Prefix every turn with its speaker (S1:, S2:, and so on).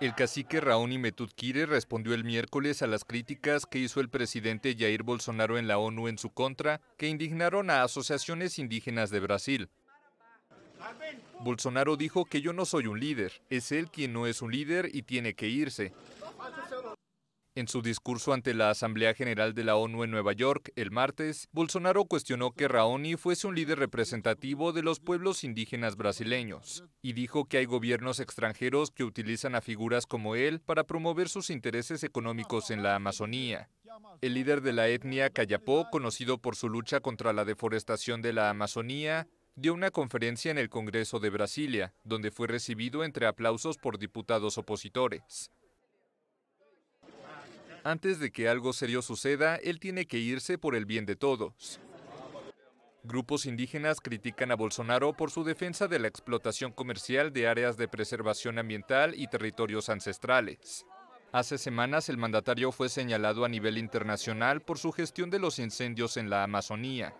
S1: El cacique Raoni Metutquire respondió el miércoles a las críticas que hizo el presidente Jair Bolsonaro en la ONU en su contra, que indignaron a asociaciones indígenas de Brasil. Bolsonaro dijo que yo no soy un líder, es él quien no es un líder y tiene que irse. En su discurso ante la Asamblea General de la ONU en Nueva York el martes, Bolsonaro cuestionó que Raoni fuese un líder representativo de los pueblos indígenas brasileños y dijo que hay gobiernos extranjeros que utilizan a figuras como él para promover sus intereses económicos en la Amazonía. El líder de la etnia Kayapó, conocido por su lucha contra la deforestación de la Amazonía, dio una conferencia en el Congreso de Brasilia, donde fue recibido entre aplausos por diputados opositores. Antes de que algo serio suceda, él tiene que irse por el bien de todos. Grupos indígenas critican a Bolsonaro por su defensa de la explotación comercial de áreas de preservación ambiental y territorios ancestrales. Hace semanas el mandatario fue señalado a nivel internacional por su gestión de los
S2: incendios en la Amazonía.